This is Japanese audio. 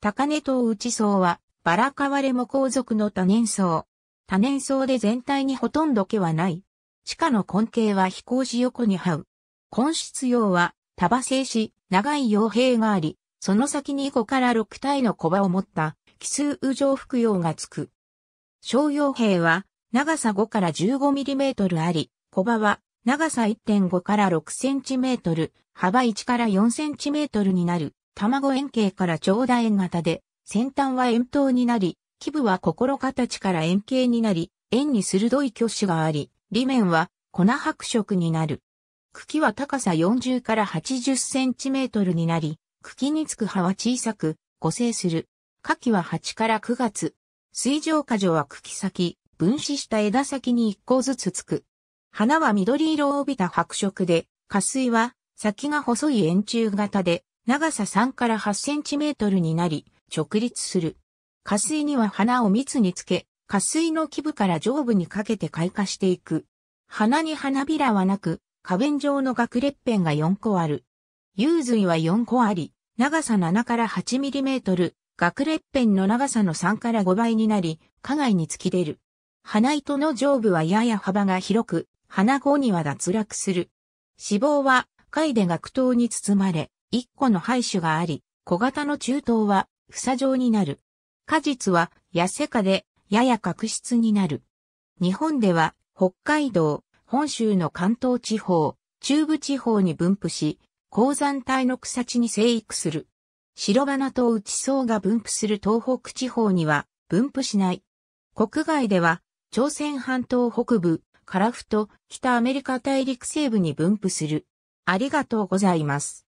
高根島内層は、バラカワレモ皇族の多年層。多年層で全体にほとんど毛はない。地下の根茎は飛行し横に這う。根質葉は、束製し、長い葉柄があり、その先に5から6体の小葉を持った、奇数右上副葉がつく。小葉柄は、長さ5から1 5トルあり、小葉は、長さ1.5から6トル、幅1から4トルになる。卵円形から長大円型で、先端は円筒になり、基部は心形から円形になり、円に鋭い挙手があり、裏面は粉白色になる。茎は高さ40から80センチメートルになり、茎につく葉は小さく、固性する。夏季は8から9月。水上果樹は茎先、分子した枝先に1個ずつつく。花は緑色を帯びた白色で、花水は先が細い円柱型で、長さ3から8センチメートルになり、直立する。下水には花を密につけ、下水の基部から上部にかけて開花していく。花に花びらはなく、花弁状の学列片が4個ある。幽髄は4個あり、長さ7から8ミリメートル、学列片の長さの3から5倍になり、花外に突き出る。花糸の上部はやや幅が広く、花後には脱落する。脂肪は貝で学頭に包まれ、1個の廃種があり、小型の中等は房状になる。果実は痩せかでやや角質になる。日本では北海道、本州の関東地方、中部地方に分布し、鉱山帯の草地に生育する。白花と内層が分布する東北地方には分布しない。国外では朝鮮半島北部、フト、北アメリカ大陸西部に分布する。ありがとうございます。